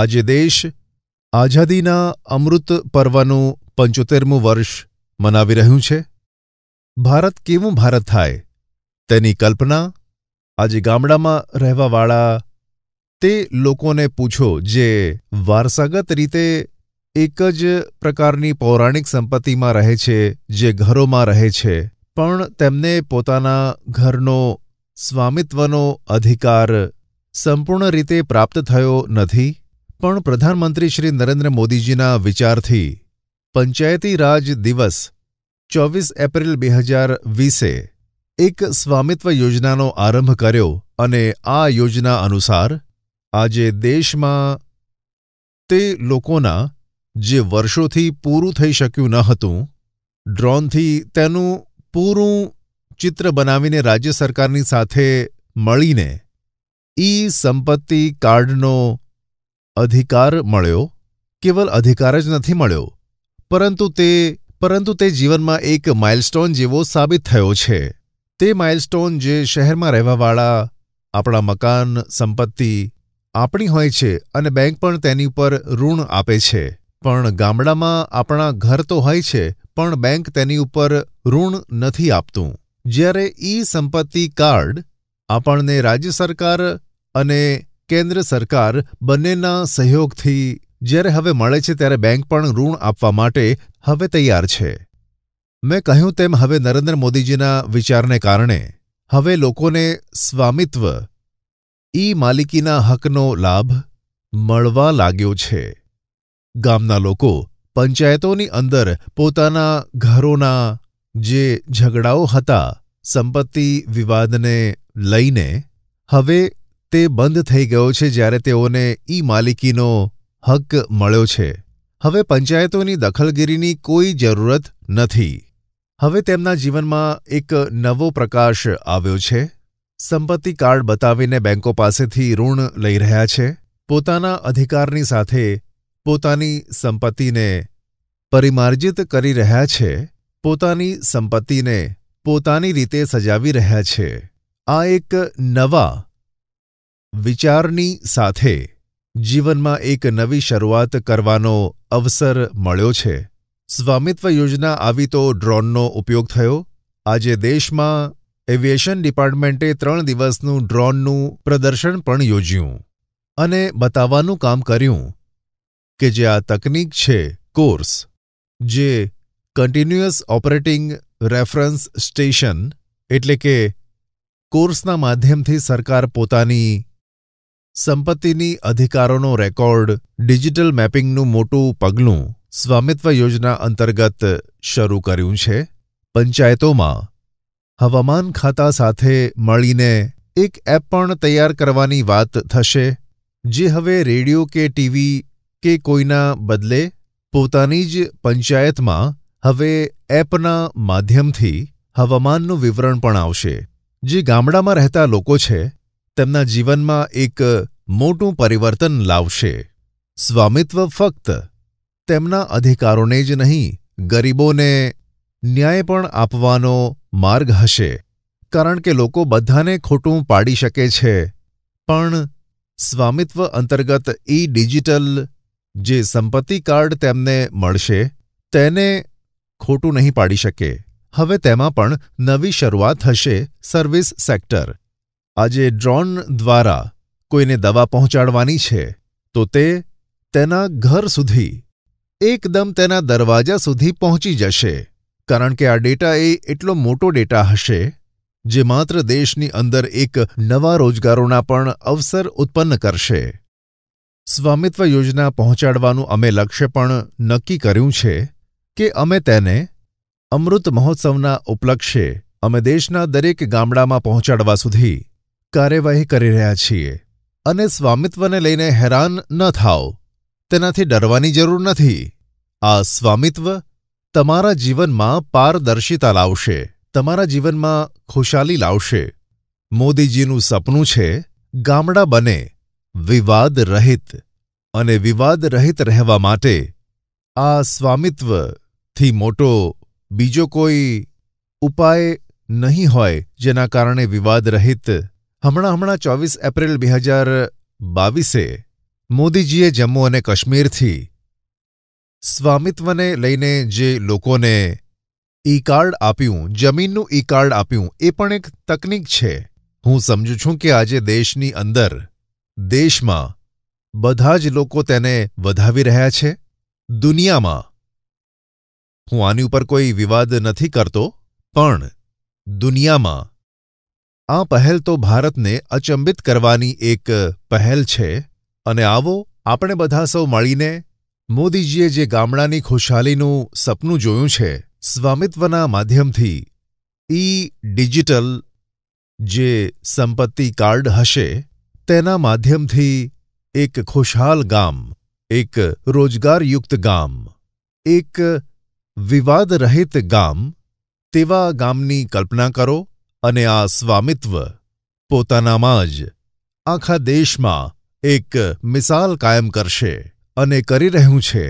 આજે દેશ આઝાદીના અમૃત પર્વનું પંચોતેરમું વર્ષ મનાવી રહ્યું છે ભારત કેવું ભારત થાય તેની કલ્પના આજે ગામડામાં રહેવાવાળા તે લોકોને પૂછો જે વારસાગત રીતે એક જ પ્રકારની પૌરાણિક સંપત્તિમાં રહે છે જે ઘરોમાં રહે છે પણ તેમને પોતાના ઘરનો સ્વામિત્વનો અધિકાર સંપૂર્ણ રીતે પ્રાપ્ત થયો નથી પણ પ્રધાનમંત્રી શ્રી નરેન્દ્ર મોદીજીના વિચારથી પંચાયતી રાજ દિવસ ચોવીસ એપ્રિલ બે હજાર વીસે એક સ્વામિત્વ યોજનાનો આરંભ કર્યો અને આ યોજના અનુસાર આજે દેશમાં તે લોકોના જે વર્ષોથી પૂરું થઈ શક્યું ન હતું ડ્રોનથી તેનું પૂરું ચિત્ર બનાવીને રાજ્ય સરકારની સાથે મળીને ઈ સંપત્તિ કાર્ડનો અધિકાર મળ્યો કેવલ અધિકાર જ નથી મળ્યો પરંતુ તે પરંતુ તે જીવનમાં એક માઇલસ્ટોન જેવો સાબિત થયો છે તે માઇલસ્ટોન જે શહેરમાં રહેવાવાળા આપણા મકાન સંપત્તિ આપણી હોય છે અને બેંક પણ તેની ઉપર ઋણ આપે છે પણ ગામડામાં આપણા ઘર તો હોય છે પણ બેંક તેની ઉપર ઋણ નથી આપતું જ્યારે ઈ સંપત્તિ કાર્ડ આપણને રાજ્ય સરકાર અને કેન્દ્ર સરકાર બંનેના સહયોગથી જ્યારે હવે મળે છે ત્યારે બેંક પણ ઋણ આપવા માટે હવે તૈયાર છે મેં કહ્યું તેમ હવે નરેન્દ્ર મોદીજીના વિચારને કારણે હવે લોકોને સ્વામિત્વ ઈ માલિકીના હકનો લાભ મળવા લાગ્યો છે ગામના લોકો પંચાયતોની અંદર પોતાના ઘરોના જે ઝઘડાઓ હતા સંપત્તિ વિવાદને લઈને હવે તે બંધ થઈ ગયો છે જ્યારે તેઓને ઈ માલિકીનો હક મળ્યો છે હવે પંચાયતોની દખલગીરીની કોઈ જરૂરત નથી હવે તેમના જીવનમાં એક નવો પ્રકાશ આવ્યો છે સંપત્તિ કાર્ડ બતાવીને બેંકો પાસેથી ઋણ લઈ રહ્યા છે પોતાના અધિકારની સાથે પોતાની સંપત્તિને પરિમાર્જિત કરી રહ્યા છે પોતાની સંપત્તિને પોતાની રીતે સજાવી રહ્યા છે આ એક નવા વિચારની સાથે જીવનમાં એક નવી શરૂઆત કરવાનો અવસર મળ્યો છે સ્વામિત્વ યોજના આવી તો ડ્રોનનો ઉપયોગ થયો આજે દેશમાં એવિએશન ડિપાર્ટમેન્ટે ત્રણ દિવસનું ડ્રોનનું પ્રદર્શન પણ યોજ્યું અને બતાવવાનું કામ કર્યું કે જે આ તકનીક છે કોર્સ જે કન્ટિન્યુઅસ ઓપરેટિંગ રેફરન્સ સ્ટેશન એટલે કે કોર્સના માધ્યમથી સરકાર પોતાની સંપત્તિની અધિકારોનો રેકોર્ડ ડિજિટલ મેપિંગનું મોટું પગલું સ્વામિત્વ યોજના અંતર્ગત શરૂ કર્યું છે પંચાયતોમાં હવામાન ખાતા સાથે મળીને એક એપ પણ તૈયાર કરવાની વાત થશે જે હવે રેડિયો કે ટીવી કે કોઈના બદલે પોતાની જ પંચાયતમાં હવે એપના માધ્યમથી હવામાનનું વિવરણ પણ આવશે જે ગામડામાં રહેતા લોકો છે તેમના જીવનમાં એક મોટું પરિવર્તન લાવશે સ્વામિત્વ ફક્ત તેમના અધિકારોને જ નહીં ગરીબોને ન્યાય પણ આપવાનો માર્ગ હશે કારણ કે લોકો બધાને ખોટું પાડી શકે છે પણ સ્વામિત્વ અંતર્ગત ઈ ડિજિટલ જે સંપત્તિ કાર્ડ તેમને મળશે તેને ખોટું નહીં પાડી શકે હવે તેમાં પણ નવી શરૂઆત હશે સર્વિસ સેક્ટર આજે ડ્રોન દ્વારા કોઈને દવા પહોંચાડવાની છે તો તે તેના ઘર સુધી એકદમ તેના દરવાજા સુધી પહોંચી જશે કારણ કે આ ડેટા એ એટલો મોટો ડેટા હશે જે માત્ર દેશની અંદર એક નવા રોજગારોના પણ અવસર ઉત્પન્ન કરશે સ્વામિત્વ યોજના પહોંચાડવાનું અમે લક્ષ્ય પણ નક્કી કર્યું છે કે અમે તેને અમૃત મહોત્સવના ઉપલક્ષે અમે દેશના દરેક ગામડામાં પહોંચાડવા સુધી કાર્યવાહી કરી રહ્યા છીએ અને સ્વામિત્વને લઈને હેરાન ન થાઓ તેનાથી ડરવાની જરૂર નથી આ સ્વામિત્વ તમારા જીવનમાં પારદર્શિતા લાવશે તમારા જીવનમાં ખુશાલી લાવશે મોદીજીનું સપનું છે ગામડા બને વિવાદ રહિત અને વિવાદ રહિત રહેવા માટે આ સ્વામિત્વથી મોટો બીજો કોઈ ઉપાય નહીં હોય જેના કારણે વિવાદ રહિત હમણાં હમણાં ચોવીસ એપ્રિલ બે હજાર બાવીસે મોદીજીએ જમ્મુ અને કાશ્મીરથી સ્વામિત્વને લઈને જે લોકોને ઈ કાર્ડ આપ્યું જમીનનું ઈ કાર્ડ આપ્યું એ પણ એક તકનીક છે હું સમજું છું કે આજે દેશની અંદર દેશમાં બધા જ લોકો તેને વધાવી રહ્યા છે દુનિયામાં હું આની ઉપર કોઈ વિવાદ નથી કરતો પણ દુનિયામાં આ પહેલ તો ભારતને અચંબિત કરવાની એક પહેલ છે અને આવો આપણે બધા સૌ મળીને મોદીજીએ જે ગામડાની ખુશહાલીનું સપનું જોયું છે સ્વામિત્વના માધ્યમથી ઈ ડિજિટલ જે સંપત્તિ કાર્ડ હશે તેના માધ્યમથી એક ખુશહાલ ગામ એક રોજગારયુક્ત ગામ એક વિવાદરહિત ગામ તેવા ગામની કલ્પના કરો અને આ સ્વામિત્વ પોતાનામાં જ આખા દેશમાં એક મિસાલ કાયમ કરશે અને કરી રહ્યું છે